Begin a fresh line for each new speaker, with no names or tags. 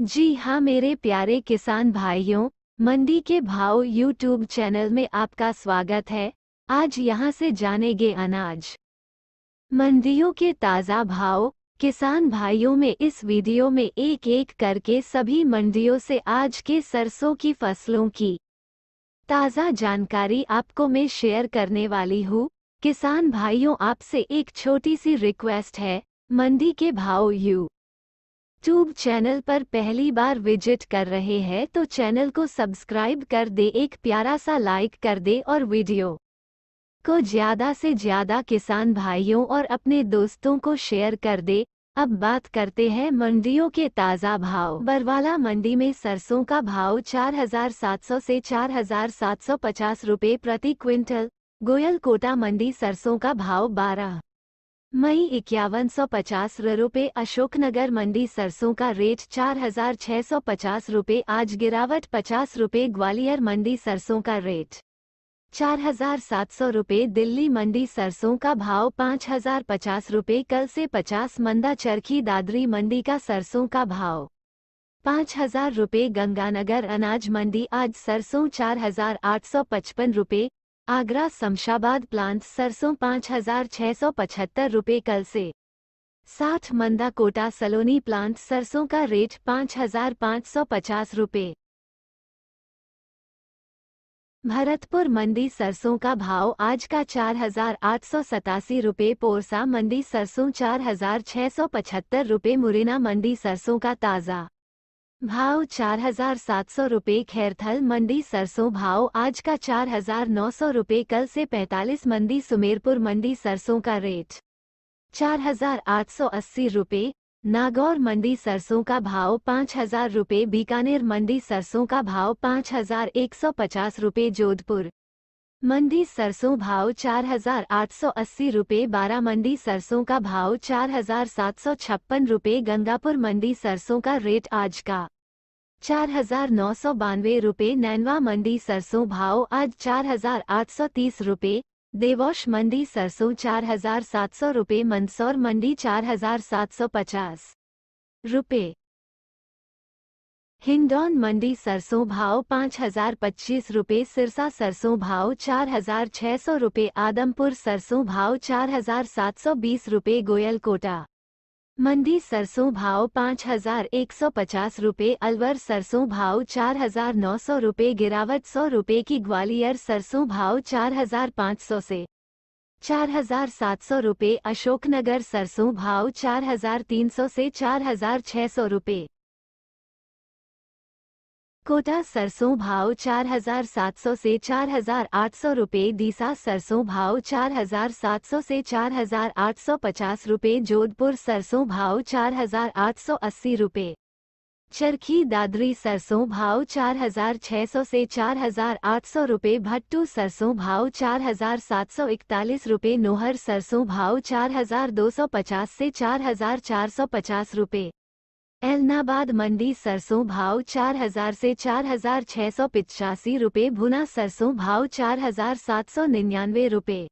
जी हाँ मेरे प्यारे किसान भाइयों मंडी के भाव यूट्यूब चैनल में आपका स्वागत है आज यहाँ से जानेंगे अनाज मंडियों के ताज़ा भाव किसान भाइयों में इस वीडियो में एक एक करके सभी मंडियों से आज के सरसों की फसलों की ताज़ा जानकारी आपको मैं शेयर करने वाली हूँ किसान भाइयों आपसे एक छोटी सी रिक्वेस्ट है मंडी के भाव यू यूट्यूब चैनल पर पहली बार विजिट कर रहे हैं तो चैनल को सब्सक्राइब कर दे एक प्यारा सा लाइक कर दे और वीडियो को ज्यादा से ज्यादा किसान भाइयों और अपने दोस्तों को शेयर कर दे अब बात करते हैं मंडियों के ताज़ा भाव बरवाला मंडी में सरसों का भाव 4,700 से 4,750 रुपए प्रति क्विंटल गोयल कोटा मंडी सरसों का भाव बारह मई इक्यावन सौ पचास रुपये अशोकनगर मंडी सरसों का रेट चार हजार छह सौ पचास रुपये आज गिरावट पचास रुपये ग्वालियर मंडी सरसों का रेट चार हजार सात सौ रुपये दिल्ली मंडी सरसों का भाव पाँच हजार पचास रुपये कल से पचास मंदा चरखी दादरी मंडी का सरसों का भाव पाँच हजार रुपये गंगानगर अनाज मंडी आज सरसों चार हजार आठ सौ पचपन रुपये आगरा शमशाबाद प्लांट सरसों पाँच हजार छः सौ पचहत्तर रुपये कल से साठ मंदा कोटा सलोनी प्लांट सरसों का रेट पाँच हजार पाँच सौ पचास रुपये भरतपुर मंडी सरसों का भाव आज का चार हजार आठ सौ सतासी रुपये पोरसा मंडी सरसों चार हजार छः सौ पचहत्तर रुपये मुरैना मंडी सरसों का ताज़ा भाव चार हजार सात सौ रूपए खैरथल मंडी सरसों भाव आज का चार हजार नौ सौ रूपए कल से पैतालीस मंडी सुमेरपुर मंडी सरसों का रेट चार हजार आठ सौ अस्सी रूपए नागौर मंडी सरसों का भाव पाँच हजार रूपए बीकानेर मंडी सरसों का भाव पाँच हजार एक सौ पचास रूपए जोधपुर मंडी सरसों भाव चार हजार आठ सौ अस्सी रूपए बारा मंडी सरसों का भाव चार हजार सात सौ छप्पन रूपए गंगापुर मंडी सरसों का रेट आज का चार हजार नौ सौ बानवे रूपए नैनवा मंडी सरसों भाव आज चार हजार आठ सौ तीस रूपए देवोश मंडी सरसों चार हजार सात सौ रूपए मंदसौर मंडी चार हजार सात सौ पचास रूपए हिंडौन मंडी सरसों भाव पाँच हजार पच्चीस रूपए सिरसा सरसों भाव चार हजार छह सौ रूपए आदमपुर सरसों भाव चार हजार सात सौ बीस रूपए गोयलकोटा मंडी सरसों भाव पाँच हजार एक सौ पचास रूपए अलवर सरसों भाव चार हजार नौ सौ रूपए गिरावट सौ रूपए की ग्वालियर सरसों भाव चार हजार पाँच सौ से चार हजार सात सौ रूपए अशोकनगर सरसों भाव चार हजार तीन सौ से चार हजार छह सौ रूपए कोटा सरसों भाव 4,700 से 4,800 रुपए दीसा सरसों भाव 4,700 से 4,850 रुपए जोधपुर सरसों भाव 4,880 रुपए चरखी दादरी सरसों भाव 4,600 से 4,800 रुपए भट्टू सरसों भाव 4,741 रुपए नोहर सरसों भाव 4,250 से 4,450 रुपए एलनाबाद मंडी सरसों भाव चार हजार से चार हजार छह सौ पिचासी रूपए भुना सरसों भाव चार हजार सात सौ निन्यानवे रूपए